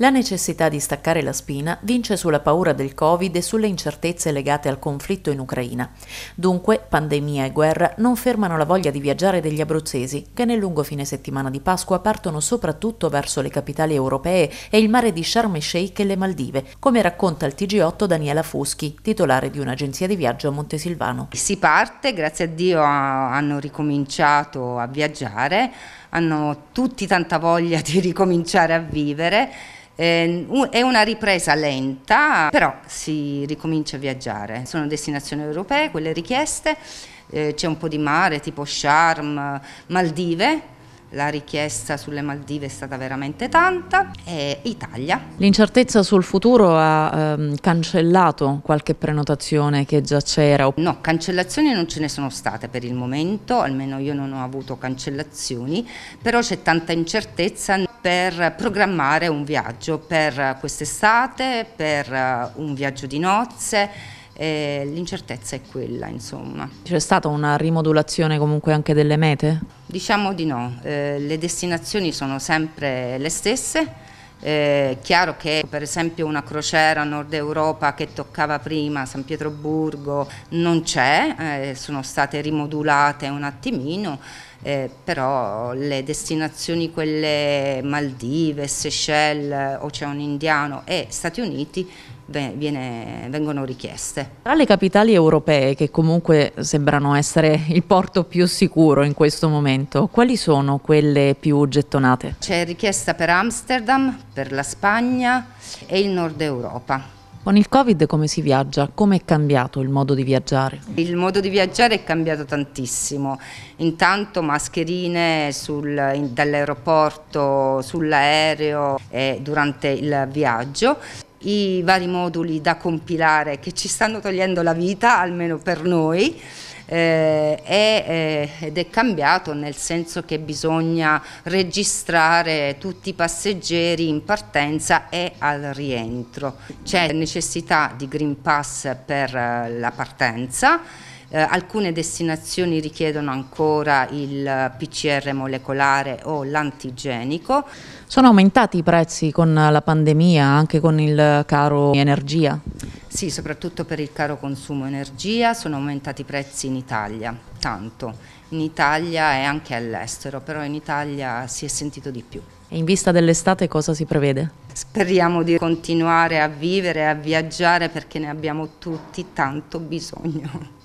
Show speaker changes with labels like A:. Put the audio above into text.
A: La necessità di staccare la spina vince sulla paura del Covid e sulle incertezze legate al conflitto in Ucraina. Dunque, pandemia e guerra non fermano la voglia di viaggiare degli abruzzesi, che nel lungo fine settimana di Pasqua partono soprattutto verso le capitali europee e il mare di Sharm el Sheikh e le Maldive, come racconta il TG8 Daniela Fuschi, titolare di un'agenzia di viaggio a Montesilvano. Si parte, grazie a Dio hanno
B: ricominciato a viaggiare hanno tutti tanta voglia di ricominciare a vivere. Ehm, è una ripresa lenta, però si ricomincia a viaggiare. Sono destinazioni europee quelle richieste, eh, c'è un po' di mare tipo Sharm, Maldive, la richiesta sulle Maldive è stata veramente tanta e Italia.
A: L'incertezza sul futuro ha ehm, cancellato qualche prenotazione che già c'era? No, cancellazioni non ce ne sono state per il momento, almeno
B: io non ho avuto cancellazioni, però c'è tanta incertezza per programmare un viaggio per quest'estate, per eh, un viaggio di nozze l'incertezza è quella insomma.
A: C'è stata una rimodulazione comunque anche delle mete?
B: Diciamo di no, eh, le destinazioni sono sempre le stesse, eh, chiaro che per esempio una crociera Nord Europa che toccava prima San Pietroburgo non c'è, eh, sono state rimodulate un attimino, eh, però le destinazioni quelle Maldive, Seychelles, eh, Oceano Indiano e Stati Uniti Viene, vengono richieste.
A: Tra le capitali europee che comunque sembrano essere il porto più sicuro in questo momento, quali sono quelle più gettonate?
B: C'è richiesta per Amsterdam, per la Spagna
A: e il nord Europa. Con il Covid come si viaggia? Come è cambiato il modo di viaggiare? Il
B: modo di viaggiare è cambiato tantissimo. Intanto mascherine dall'aeroporto, sull'aereo e durante il viaggio i vari moduli da compilare che ci stanno togliendo la vita, almeno per noi, eh, è, eh, ed è cambiato nel senso che bisogna registrare tutti i passeggeri in partenza e al rientro. C'è necessità di Green Pass per eh, la partenza, eh, alcune destinazioni richiedono ancora
A: il PCR molecolare o l'antigenico. Sono aumentati i prezzi con la pandemia, anche con il caro energia? Sì, soprattutto per
B: il caro consumo energia sono aumentati i prezzi in Italia, tanto, in Italia e anche all'estero, però in Italia si è sentito di più.
A: E in vista dell'estate cosa si prevede?
B: Speriamo di continuare a vivere, e a viaggiare perché ne abbiamo tutti tanto bisogno.